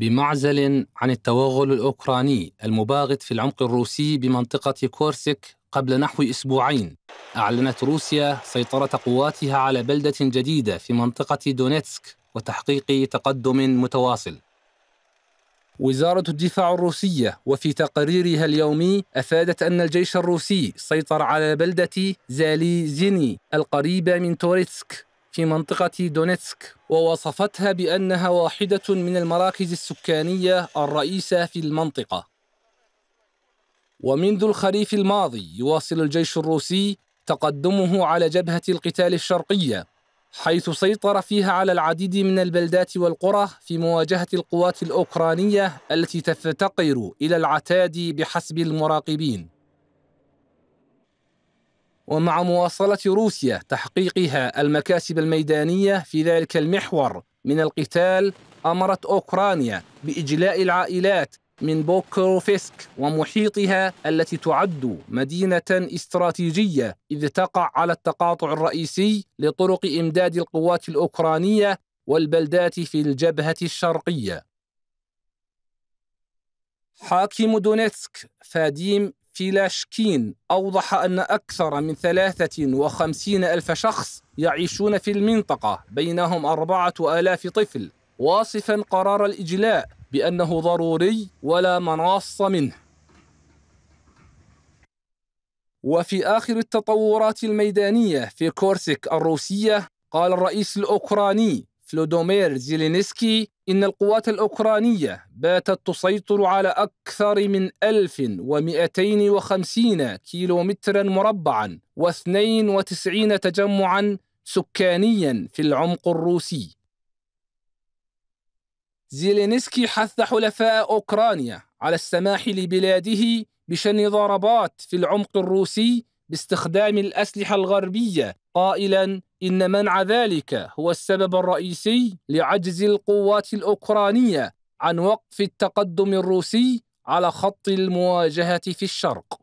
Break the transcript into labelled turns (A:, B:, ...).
A: بمعزل عن التوغل الأوكراني المباغت في العمق الروسي بمنطقة كورسك قبل نحو أسبوعين أعلنت روسيا سيطرة قواتها على بلدة جديدة في منطقة دونيتسك وتحقيق تقدم متواصل وزارة الدفاع الروسية وفي تقريرها اليومي أفادت أن الجيش الروسي سيطر على بلدة زاليزيني القريبة من توريتسك في منطقة دونيتسك ووصفتها بأنها واحدة من المراكز السكانية الرئيسة في المنطقة ومنذ الخريف الماضي يواصل الجيش الروسي تقدمه على جبهة القتال الشرقية حيث سيطر فيها على العديد من البلدات والقرى في مواجهة القوات الأوكرانية التي تفتقر إلى العتاد بحسب المراقبين ومع مواصلة روسيا تحقيقها المكاسب الميدانية في ذلك المحور من القتال أمرت أوكرانيا بإجلاء العائلات من بوكروفسك ومحيطها التي تعد مدينة استراتيجية إذ تقع على التقاطع الرئيسي لطرق إمداد القوات الأوكرانية والبلدات في الجبهة الشرقية. حاكم دونيتسك فاديم في لاشكين أوضح أن أكثر من 53 ألف شخص يعيشون في المنطقة بينهم أربعة آلاف طفل واصفا قرار الإجلاء بأنه ضروري ولا مناص منه وفي آخر التطورات الميدانية في كورسك الروسية قال الرئيس الأوكراني فلودومير زيلينسكي إن القوات الأوكرانية باتت تسيطر على أكثر من 1250 كيلومترا مربعا و92 تجمعا سكانيا في العمق الروسي زيلينسكي حث حلفاء أوكرانيا على السماح لبلاده بشن ضربات في العمق الروسي باستخدام الأسلحة الغربية قائلا إن منع ذلك هو السبب الرئيسي لعجز القوات الأوكرانية عن وقف التقدم الروسي على خط المواجهة في الشرق